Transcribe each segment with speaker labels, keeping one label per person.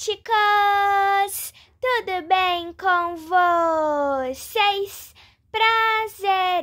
Speaker 1: Galácticos! Tudo bem com vocês? Pra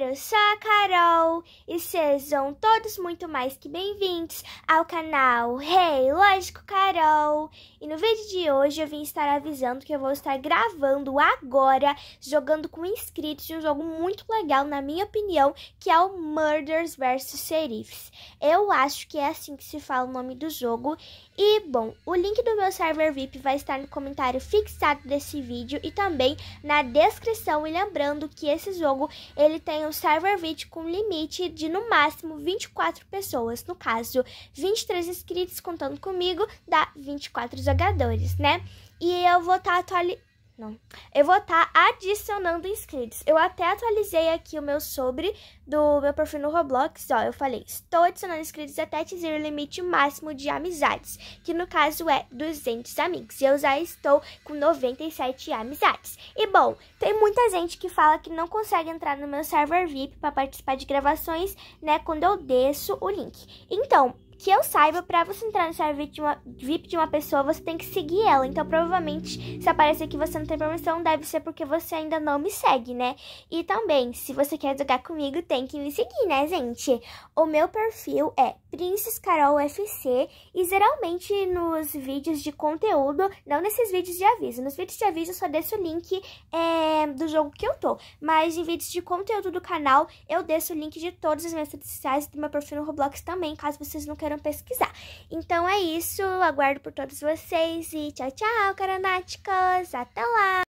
Speaker 1: eu sou a Carol e sejam todos muito mais que bem-vindos ao canal Rei hey, Lógico Carol. E no vídeo de hoje eu vim estar avisando que eu vou estar gravando agora, jogando com inscritos de um jogo muito legal, na minha opinião, que é o Murders vs Serifs. Eu acho que é assim que se fala o nome do jogo. E, bom, o link do meu server VIP vai estar no comentário fixado desse vídeo e também na descrição. E lembrando que esse jogo, ele tem o server vídeo com limite de no máximo 24 pessoas. No caso, 23 inscritos contando comigo, dá 24 jogadores, né? E eu vou estar tá atualizando não. Eu vou estar tá adicionando inscritos. Eu até atualizei aqui o meu sobre do meu perfil no Roblox, ó. Eu falei, estou adicionando inscritos até atingir o limite máximo de amizades, que no caso é 200 amigos. E eu já estou com 97 amizades. E bom, tem muita gente que fala que não consegue entrar no meu server VIP para participar de gravações, né, quando eu desço o link. Então, que eu saiba, para você entrar no server VIP de, uma, VIP de uma pessoa, você tem que seguir ela. Então, provavelmente, se aparecer que você não tem permissão, deve ser porque você ainda não me segue, né? E também, se você quer jogar comigo, tem que me seguir, né, gente? O meu perfil é Princess Carol FC e geralmente nos vídeos de conteúdo, não nesses vídeos de aviso. Nos vídeos de aviso eu só deixo o link é, do jogo que eu tô, mas em vídeos de conteúdo do canal eu deixo o link de todas as minhas redes sociais e do meu perfil no Roblox também, caso vocês não queiram queiram pesquisar. Então é isso, aguardo por todos vocês e tchau, tchau, caranáticos! Até lá!